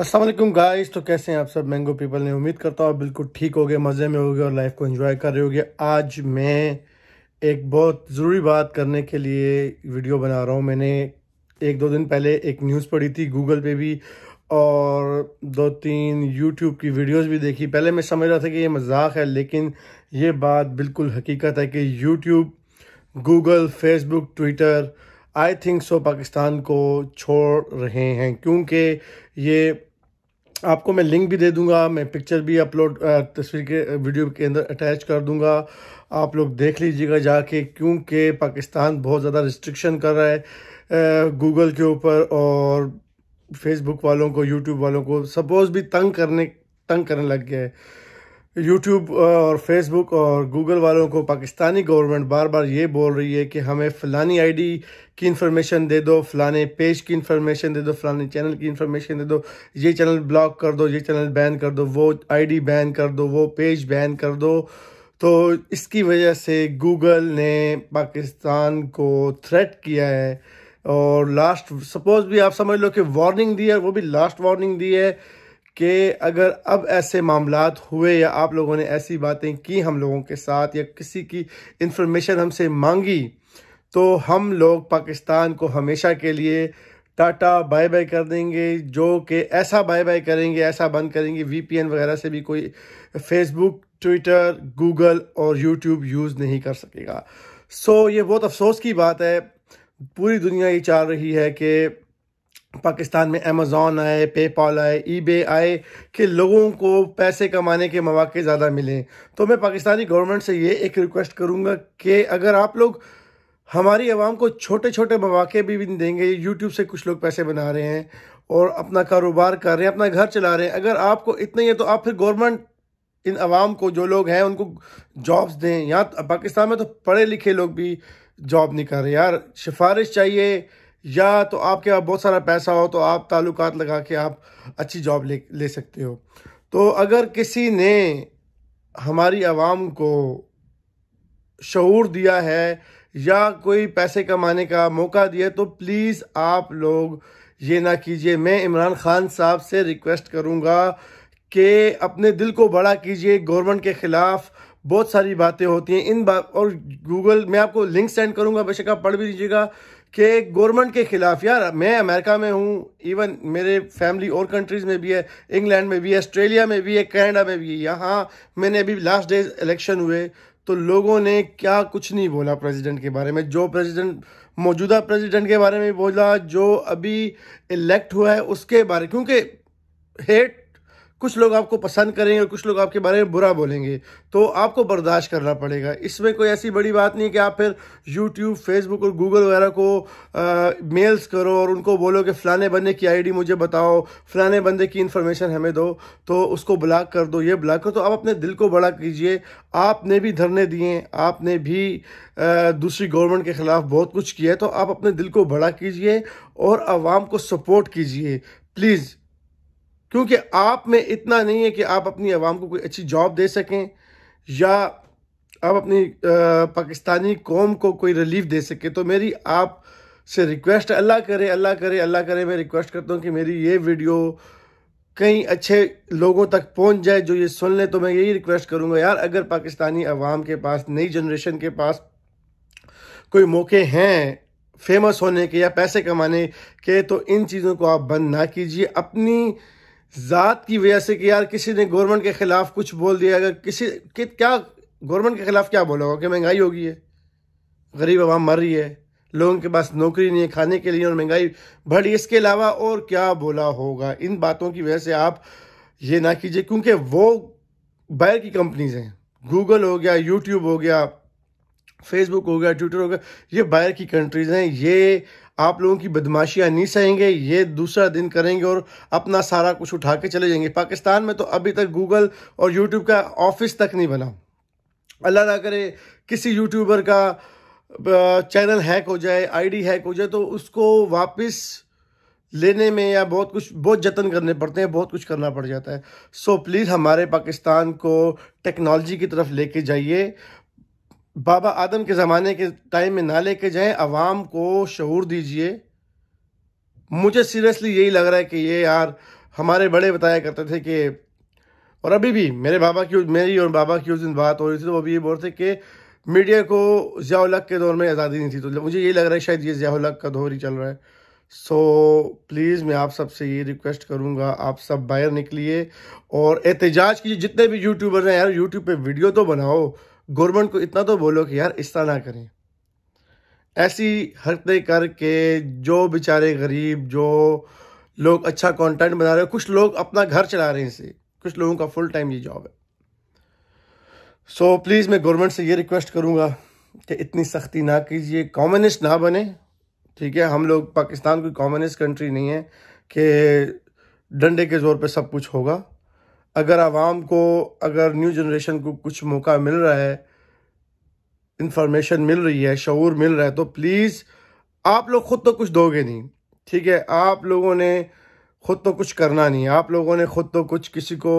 Aslam guys तो कैसे हैं आप सब मैंगो पीपल ने उम्मीद करता हूँ बिल्कुल ठीक हो गए मज़े में हो गए और लाइफ को एंजॉय कर रहे गए आज मैं एक बहुत ज़रूरी बात करने के लिए वीडियो बना रहा हूँ मैंने एक दो दिन पहले एक न्यूज़ पढ़ी थी गूगल पे भी और दो तीन यूट्यूब की वीडियोस भी देखी पहले मैं समझ रहा था कि ये मजाक है लेकिन ये बात बिल्कुल हकीकत है कि YouTube Google Facebook Twitter I think so Pakistan को छोड़ रहे हैं क्योंकि ये आपको मैं लिंक भी दे दूंगा मैं पिक्चर भी अपलोड तस्वीर के वीडियो के अंदर अटैच कर दूंगा आप लोग देख लीजिएगा जाके क्योंकि पाकिस्तान बहुत ज़्यादा रिस्ट्रिक्शन कर रहा है गूगल के ऊपर और फेसबुक वालों को यूट्यूब वालों को सपोज भी तंग करने तंग करने लग गया है यूट्यूब और फेसबुक और गूगल वालों को पाकिस्तानी गवर्नमेंट बार बार ये बोल रही है कि हमें फ़लानी आईडी की इन्फॉर्मेशन दे दो फ़लाने पेज की इन्फॉर्मेशन दे दो फ़लाने चैनल की इन्फॉर्मेशन दे दो ये चैनल ब्लॉक कर दो ये चैनल बैन कर दो वो आईडी बैन कर दो वो पेज बैन कर दो तो इसकी वजह से गूगल ने पाकिस्तान को थ्रेट किया है और लास्ट सपोज़ भी आप समझ लो कि वार्निंग दी है वो भी लास्ट वार्निंग दी है कि अगर अब ऐसे मामला हुए या आप लोगों ने ऐसी बातें की हम लोगों के साथ या किसी की इंफॉर्मेशन हमसे मांगी तो हम लोग पाकिस्तान को हमेशा के लिए टाटा बाय बाय कर देंगे जो कि ऐसा बाय बाय करेंगे ऐसा बंद करेंगे वीपीएन वगैरह से भी कोई फेसबुक ट्विटर गूगल और यूट्यूब यूज़ नहीं कर सकेगा सो so, ये बहुत अफसोस की बात है पूरी दुनिया ये चाह रही है कि पाकिस्तान में अमेज़ोन आए पेपॉल आए ईबे आए कि लोगों को पैसे कमाने के मौाक़े ज़्यादा मिलें तो मैं पाकिस्तानी गवर्नमेंट से ये एक रिक्वेस्ट करूँगा कि अगर आप लोग हमारी आवाम को छोटे छोटे मौाक़े भी, भी देंगे यूट्यूब से कुछ लोग पैसे बना रहे हैं और अपना कारोबार कर रहे हैं अपना घर चला रहे हैं अगर आपको इतना ही है तो आप फिर गवर्नमेंट इन आवाम को जो लोग हैं उनको जॉब्स दें यहाँ तो पाकिस्तान में तो पढ़े लिखे लोग भी जॉब नहीं कर रहे यार सिफारिश चाहिए या तो आपके पास बहुत सारा पैसा हो तो आप ताल्लुकात लगा के आप अच्छी जॉब ले ले सकते हो तो अगर किसी ने हमारी आवाम को शूर दिया है या कोई पैसे कमाने का मौका दिया तो प्लीज़ आप लोग ये ना कीजिए मैं इमरान खान साहब से रिक्वेस्ट करूँगा कि अपने दिल को बड़ा कीजिए गवर्नमेंट के ख़िलाफ़ बहुत सारी बातें होती हैं इन बात और गूगल मैं आपको लिंक सेंड करूँगा बेशक आप पढ़ भी लीजिएगा कि गवर्नमेंट के ख़िलाफ़ यार मैं अमेरिका में हूँ इवन मेरे फैमिली और कंट्रीज़ में भी है इंग्लैंड में भी है ऑस्ट्रेलिया में भी है कनाडा में भी है यहाँ मैंने अभी लास्ट डेज इलेक्शन हुए तो लोगों ने क्या कुछ नहीं बोला प्रेसिडेंट के बारे में जो प्रेसिडेंट मौजूदा प्रेसिडेंट के बारे में बोला जो अभी इलेक्ट हुआ है उसके बारे क्योंकि हेट कुछ लोग आपको पसंद करेंगे और कुछ लोग आपके बारे में बुरा बोलेंगे तो आपको बर्दाश्त करना पड़ेगा इसमें कोई ऐसी बड़ी बात नहीं कि आप फिर यूट्यूब फेसबुक और गूगल वगैरह को आ, मेल्स करो और उनको बोलो कि फ़लाने बंदे की आईडी मुझे बताओ फ़लाने बंदे की इन्फॉर्मेशन हमें दो तो उसको ब्लॉक कर दो ये ब्लॉक करो तो आप अपने दिल को बड़ा कीजिए आपने भी धरने दिए आपने भी आ, दूसरी गवर्नमेंट के ख़िलाफ़ बहुत कुछ किया है तो आप अपने दिल को बड़ा कीजिए और आवाम को सपोर्ट कीजिए प्लीज़ क्योंकि आप में इतना नहीं है कि आप अपनी आवाम को कोई अच्छी जॉब दे सकें या आप अपनी पाकिस्तानी कौम को कोई रिलीफ दे सकें तो मेरी आप से रिक्वेस्ट अल्लाह करे अल्लाह करे अल्लाह करे मैं रिक्वेस्ट करता हूँ कि मेरी ये वीडियो कई अच्छे लोगों तक पहुँच जाए जो ये सुन लें तो मैं यही रिक्वेस्ट करूँगा यार अगर पाकिस्तानी अवाम के पास नई जनरेशन के पास कोई मौके हैं फेमस होने के या पैसे कमाने के तो इन चीज़ों को आप बंद ना कीजिए अपनी ज़ात की वजह से कि यार किसी ने गवर्नमेंट के ख़िलाफ़ कुछ बोल दिया अगर किसी कि, क्या गवर्नमेंट के ख़िलाफ़ क्या बोला होगा कि महंगाई होगी है गरीब आवाम मर रही है लोगों के पास नौकरी नहीं है खाने के लिए और महंगाई बढ़ रही है इसके अलावा और क्या बोला होगा इन बातों की वजह से आप ये ना कीजिए क्योंकि वो बाहर की कंपनीज़ हैं गूगल हो गया यूट्यूब हो गया फेसबुक हो गया ट्विटर हो गया ये बाहर की कंट्रीज़ हैं ये आप लोगों की बदमाशियाँ नहीं सहेंगे ये दूसरा दिन करेंगे और अपना सारा कुछ उठा के चले जाएंगे पाकिस्तान में तो अभी तक गूगल और यूट्यूब का ऑफिस तक नहीं बना अल्लाह ना करे किसी यूट्यूबर का चैनल हैक हो जाए आईडी हैक हो जाए तो उसको वापस लेने में या बहुत कुछ बहुत जतन करने पड़ते हैं बहुत कुछ करना पड़ जाता है सो so, प्लीज़ हमारे पाकिस्तान को टेक्नोलॉजी की तरफ लेके जाइए बाबा आदम के ज़माने के टाइम में ना लेके जाएं अवाम को शूर दीजिए मुझे सीरियसली यही लग रहा है कि ये यार हमारे बड़े बताया करते थे कि और अभी भी मेरे बाबा की मेरी और बाबा की उस दिन बात हो रही थी तो वो भी ये बोल रहे थे कि मीडिया को जियालक के दौर में आज़ादी नहीं थी तो मुझे यही लग रहा है शायद ये जियालक का दौर ही चल रहा है सो so, प्लीज़ मैं आप सबसे ये रिक्वेस्ट करूँगा आप सब बाहर निकलिए और एहतजाज कीजिए जितने भी यूट्यूबर हैं यार यूट्यूब पर वीडियो तो बनाओ गवर्नमेंट को इतना तो बोलो कि यार इस तरह ना करें ऐसी हरकतें करके जो बेचारे गरीब जो लोग अच्छा कंटेंट बना रहे हैं कुछ लोग अपना घर चला रहे हैं इसे कुछ लोगों का फुल टाइम ये जॉब है सो so, प्लीज़ मैं गवर्नमेंट से ये रिक्वेस्ट करूँगा कि इतनी सख्ती ना कीजिए कॉम्युनिस्ट ना बने ठीक है हम लोग पाकिस्तान कोई कॉम्युनिस्ट कंट्री नहीं है कि डंडे के ज़ोर पर सब कुछ होगा अगर आवाम को अगर न्यू जनरेशन को कुछ मौका मिल रहा है इंफॉर्मेशन मिल रही है शूर मिल रहा है तो प्लीज़ आप लोग ख़ुद तो कुछ दोगे नहीं ठीक है आप लोगों ने ख़ुद तो कुछ करना नहीं है आप लोगों ने ख़ुद तो कुछ किसी को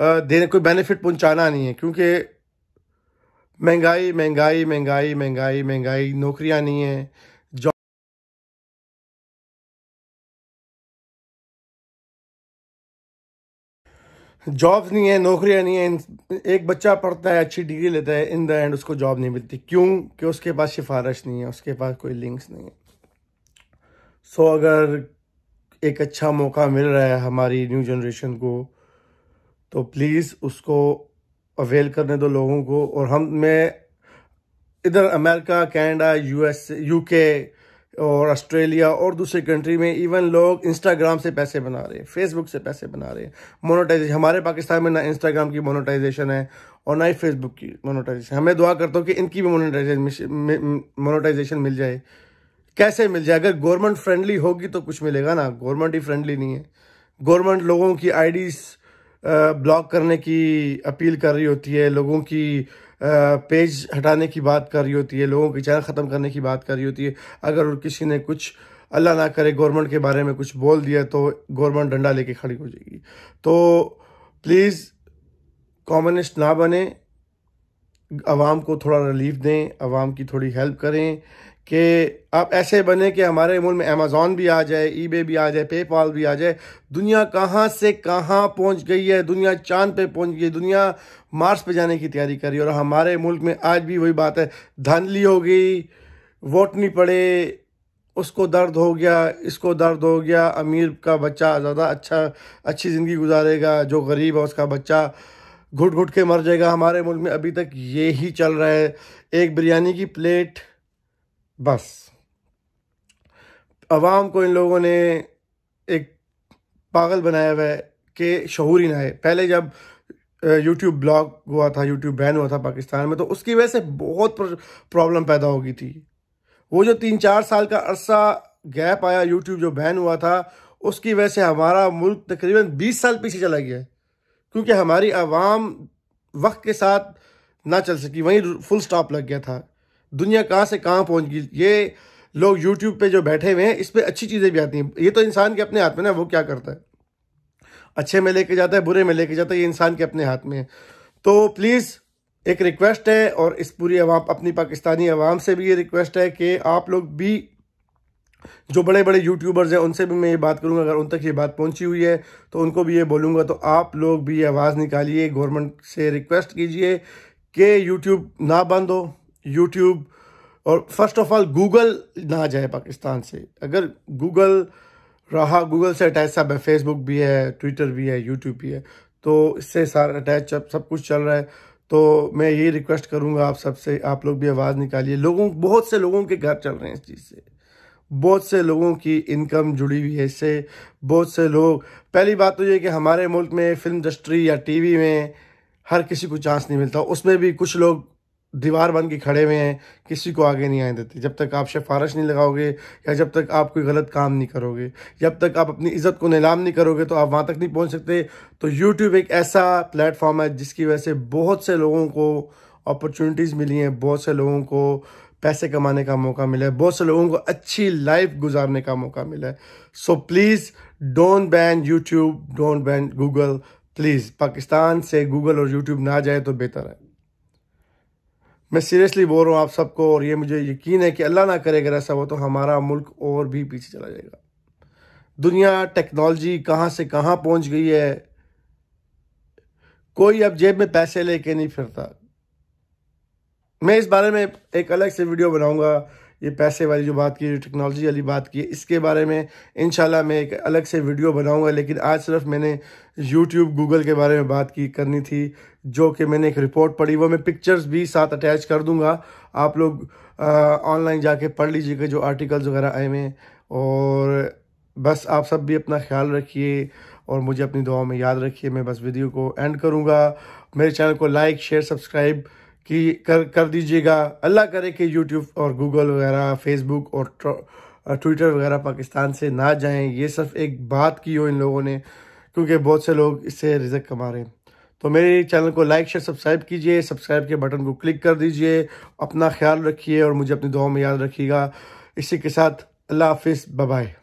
देने कोई बेनिफिट पहुंचाना नहीं है क्योंकि महंगाई महंगाई महंगाई महंगाई महंगाई नौकरियां नहीं हैं जॉब्स नहीं है नौकरियां नहीं है एक बच्चा पढ़ता है अच्छी डिग्री लेता है इन द एंड उसको जॉब नहीं मिलती क्यों कि उसके पास सिफारश नहीं है उसके पास कोई लिंक्स नहीं है सो so, अगर एक अच्छा मौका मिल रहा है हमारी न्यू जनरेशन को तो प्लीज़ उसको अवेल करने दो लोगों को और हम में इधर अमेरिका एस यूएस यूके और ऑस्ट्रेलिया और दूसरे कंट्री में इवन लोग इंस्टाग्राम से पैसे बना रहे हैं फेसबुक से पैसे बना रहे हैं मोनोटाइजेशन हमारे पाकिस्तान में ना इंस्टाग्राम की मोनोटाइजेशन है और ना ही फेसबुक की मोनोटाइजेशन हमें दुआ करता हूँ कि इनकी भी मोनोटाइजेशन मोनोटाइजेशन मिल जाए कैसे मिल जाए अगर गवर्नमेंट फ्रेंडली होगी तो कुछ मिलेगा ना गवर्नमेंट ही फ्रेंडली नहीं है गवर्नमेंट लोगों की आईडीज़ ब्लॉक करने की अपील कर रही होती है लोगों की पेज हटाने की बात कर रही होती है लोगों की चैनल ख़त्म करने की बात कर रही होती है अगर किसी ने कुछ अल्लाह ना करे गवर्नमेंट के बारे में कुछ बोल दिया तो गवर्नमेंट डंडा लेके खड़ी हो जाएगी तो प्लीज़ कॉम्युनिस्ट ना बने आवाम को थोड़ा रिलीफ दें आवाम की थोड़ी हेल्प करें कि आप ऐसे बने कि हमारे मुल्क में अमेज़ोन भी आ जाए ई भी आ जाए पेपॉल भी आ जाए दुनिया कहाँ से कहाँ पहुँच गई है दुनिया चांद पे पहुँच गई दुनिया मार्स पे जाने की तैयारी कर रही है और हमारे मुल्क में आज भी वही बात है धांधली हो गई वोट नहीं पड़े उसको दर्द हो गया इसको दर्द हो गया अमीर का बच्चा ज़्यादा अच्छा अच्छी ज़िंदगी गुजारेगा जो गरीब है उसका बच्चा घुट घुट के मर जाएगा हमारे मुल्क में अभी तक यही चल रहा है एक बिरयानी की प्लेट बस आवाम को इन लोगों ने एक पागल बनाया हुआ है कि शहूर ही ना है पहले जब यूट्यूब ब्लॉग हुआ था यूट्यूब बैन हुआ था पाकिस्तान में तो उसकी वजह से बहुत प्रॉब्लम पैदा हो गई थी वो जो तीन चार साल का अरसा गैप आया यूट्यूब जो बैन हुआ था उसकी वजह से हमारा मुल्क तकरीबन बीस साल पीछे चला गया क्योंकि हमारी आवाम वक्त के साथ ना चल सकी वहीं फुल स्टॉप लग गया था दुनिया कहाँ से कहाँ पहुँच गई ये लोग यूट्यूब पे जो बैठे हुए हैं इस पर अच्छी चीज़ें भी आती हैं ये तो इंसान के अपने हाथ में ना वो क्या करता है अच्छे में लेके जाता है बुरे में लेके जाता है ये इंसान के अपने हाथ में है तो प्लीज़ एक रिक्वेस्ट है और इस पूरी अवाम अपनी पाकिस्तानी अवाम से भी ये रिक्वेस्ट है कि आप लोग भी जो बड़े बड़े यूट्यूबर्स हैं उनसे भी मैं ये बात करूंगा अगर उन तक ये बात पहुंची हुई है तो उनको भी ये बोलूंगा तो आप लोग भी आवाज़ निकालिए गवर्नमेंट से रिक्वेस्ट कीजिए कि यूट्यूब ना बंद हो यूट्यूब और फर्स्ट ऑफ ऑल गूगल ना जाए पाकिस्तान से अगर गूगल रहा गूगल से अटैच सब है फेसबुक भी है ट्विटर भी है यूट्यूब भी है तो इससे सारा अटैच सब कुछ चल रहा है तो मैं यही रिक्वेस्ट करूँगा आप सबसे आप लोग भी आवाज़ निकालिए लोगों बहुत से लोगों के घर चल रहे हैं इस चीज़ से बहुत से लोगों की इनकम जुड़ी हुई है इससे बहुत से लोग पहली बात तो ये कि हमारे मुल्क में फिल्म इंडस्ट्री या टीवी में हर किसी को चांस नहीं मिलता उसमें भी कुछ लोग दीवार बन के खड़े हुए हैं किसी को आगे नहीं आने देते जब तक आप सिफारश नहीं लगाओगे या जब तक आप कोई गलत काम नहीं करोगे जब तक आप अपनी इज़्ज़त को नीलाम नहीं करोगे तो आप वहाँ तक नहीं पहुँच सकते तो यूट्यूब एक ऐसा प्लेटफॉर्म है जिसकी वजह से बहुत से लोगों को अपॉर्चुनिटीज़ मिली हैं बहुत से लोगों को पैसे कमाने का मौका मिला है बहुत से लोगों को अच्छी लाइफ गुजारने का मौका मिला है so please don't ban YouTube don't ban Google please Pakistan से गूगल और यूट्यूब ना जाए तो बेहतर है मैं सीरियसली बोल रहा हूँ आप सबको और ये मुझे यकीन है कि अल्लाह ना करे अगर ऐसा हो तो हमारा मुल्क और भी पीछे चला जाएगा दुनिया टेक्नोलॉजी कहाँ से कहाँ पहुँच गई है कोई अब जेब में पैसे लेके नहीं फिरता मैं इस बारे में एक अलग से वीडियो बनाऊंगा ये पैसे वाली जो बात की जो टेक्नोलॉजी वाली बात की इसके बारे में इन मैं एक अलग से वीडियो बनाऊँगा लेकिन आज सिर्फ मैंने यूट्यूब गूगल के बारे में बात की करनी थी जो कि मैंने एक रिपोर्ट पढ़ी वो मैं पिक्चर्स भी साथ अटैच कर दूंगा आप लोग ऑनलाइन जाके पढ़ लीजिएगा जो आर्टिकल्स वगैरह आए हुए और बस आप सब भी अपना ख्याल रखिए और मुझे अपनी दुआओं में याद रखिए मैं बस वीडियो को एंड करूँगा मेरे चैनल को लाइक शेयर सब्सक्राइब कि कर कर दीजिएगा अल्लाह करे कि यूट्यूब और गूगल वगैरह फेसबुक और ट्विटर वगैरह पाकिस्तान से ना जाएं ये सिर्फ एक बात की हो इन लोगों ने क्योंकि बहुत से लोग इससे रिजक कमा रहे हैं तो मेरे चैनल को लाइक शेयर सब्सक्राइब कीजिए सब्सक्राइब के बटन को क्लिक कर दीजिए अपना ख्याल रखिए और मुझे अपनी दुआ में याद रखिएगा इसी के साथ अल्लाह हाफिज़ बाय